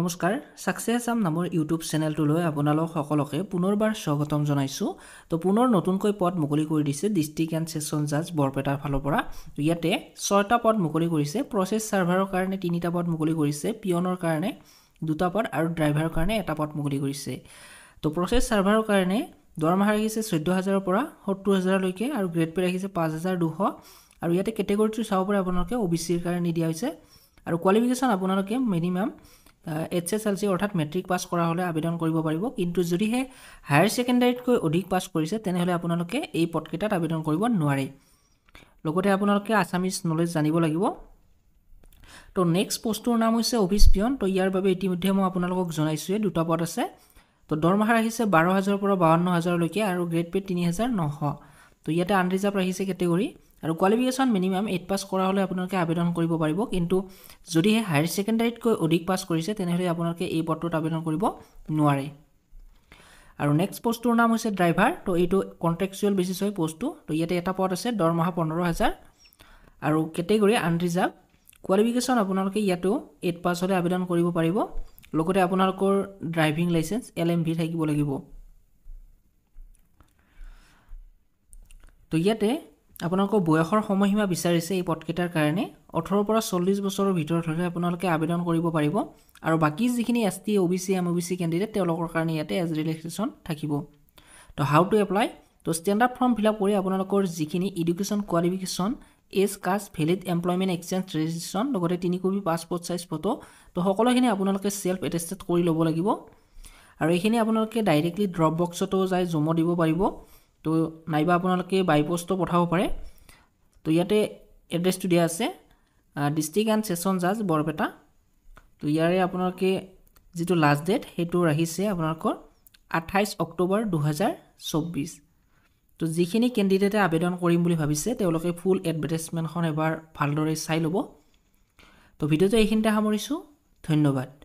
নমস্কাৰ ছাকচেছ আছাম নামৰ ইউটিউব চেনেলটোলৈ আপোনালোক সকলোকে পুনৰবাৰ স্বাগতম জনাইছোঁ তো পুনৰ নতুনকৈ পদ মুকলি কৰি দিছে ডিষ্ট্ৰিক্ট এণ্ড ছেশ্যন জাজ বৰপেটাৰ ফালৰ পৰা ইয়াতে ছয়টা পদ মুকলি কৰিছে প্ৰচেছ ছাৰ্ভাৰৰ কাৰণে তিনিটা পদ মুকলি কৰিছে পিয়নৰ কাৰণে দুটা পদ আৰু ড্ৰাইভাৰৰ কাৰণে এটা পদ মুকলি কৰিছে তো প্ৰচেছ ছাৰ্ভাৰৰ কাৰণে দৰমহা ৰাখিছে চৈধ্য হাজাৰৰ পৰা সত্তৰ হাজাৰলৈকে আৰু গ্ৰেড পে ৰাখিছে পাঁচ হাজাৰ দুশ আৰু ইয়াতে কেটেগৰীটো চাব পাৰে আপোনালোকে অ' বি চিৰ কাৰণে দিয়া হৈছে আৰু কোৱালিফিকেশ্যন আপোনালোকে minimum H S L C অৰ্থাৎ মেট্ৰিক পাছ কৰা হ'লে আবেদন কৰিব পাৰিব কিন্তু যদিহে হায়াৰ ছেকেণ্ডেৰীতকৈ অধিক পাছ কৰিছে তেনেহ'লে আপোনালোকে এই পদকেইটাত আবেদন কৰিব নোৱাৰে লগতে আপোনালোকে আছামিজ নলেজ জানিব লাগিব তো নেক্সট পষ্টটোৰ নাম হৈছে অভিজ পিয়ন তো ইয়াৰ বাবে ইতিমধ্যে মই আপোনালোকক জনাইছোঁৱেই দুটা পদ আছে তো দৰমহা আহিছে বাৰ হাজাৰৰ পৰা বাৱন্ন হাজাৰলৈকে আৰু গ্ৰেড পে'ড তিনি হাজাৰ নশ তো ইয়াতে আনৰিজাৰ্ভ আহিছে কেটেগৰী আৰু কোৱালিফিকেশ্যন মিনিমাম এইট পাছ কৰা হ'লে আপোনালোকে আবেদন কৰিব পাৰিব কিন্তু যদিহে হায়াৰ ছেকেণ্ডেৰীতকৈ অধিক পাছ কৰিছে তেনেহ'লে আপোনালোকে এই পদটোত আবেদন কৰিব নোৱাৰে আৰু নেক্সট পষ্টটোৰ নাম হৈছে ড্ৰাইভাৰ তো এইটো কণ্ট্ৰেকচুৱেল বেচিছ হয় পষ্টটো তো ইয়াতে এটা পদ আছে দৰমহা পোন্ধৰ হাজাৰ আৰু কেটেগৰী আনৰিজাৰ্ভ কোৱালিফিকেশ্যন আপোনালোকে ইয়াতো এইট পাছ হ'লে আবেদন কৰিব পাৰিব লগতে আপোনালোকৰ driving licence L M V থাকিব লাগিব তো ইয়াতে আপোনালোকৰ বয়সৰ সময়সীমা বিচাৰিছে এই পদকেইটাৰ কাৰণে ওঠৰৰ পৰা চল্লিছ বছৰৰ ভিতৰত হ'লে আপোনালোকে আবেদন কৰিব পাৰিব আৰু বাকী যিখিনি S T O' B C M O' B C candidate তেওঁলোকৰ কাৰণে ইয়াতে এজ ৰিলেক্সেশ্যন থাকিব তো হাউ টু এপ্লাই তো ষ্টেণ্ডাৰ্ড ফৰ্ম ফিল আপ কৰি আপোনালোকৰ যিখিনি education qualification age caste valid employment exchange registration লগতে তিনি কপি পাছপৰ্ট চাইজ ফটো তো সকলোখিনি আপোনালোকে চেল্ফ এটেষ্টেড কৰি ল'ব লাগিব আৰু এইখিনি আপোনালোকে ডাইৰেক্টলি ড্ৰপ বক্সতো যায় জমা দিব পাৰিব তো নাইবা আপোনালোকে বাইপষ্টো পঠাব পাৰে তো ইয়াতে এড্ৰেছটো দিয়া আছে ডিষ্ট্ৰিক্ট এণ্ড ছেশ্যন জাজ বৰপেটা তো ইয়াৰে আপোনালোকে যিটো লাষ্ট ডেট সেইটো ৰাখিছে আপোনালোকৰ আঠাইছ অক্টোবৰ দুহেজাৰ চৌব্বিছ তো যিখিনি কেণ্ডিডেটে আবেদন কৰিম বুলি ভাবিছে তেওঁলোকে ফুল এডভাৰ্টাইজমেণ্টখন এবাৰ ভালদৰে চাই ল'ব তো ভিডিঅ'টো এইখিনিতে সামৰিছোঁ ধন্যবাদ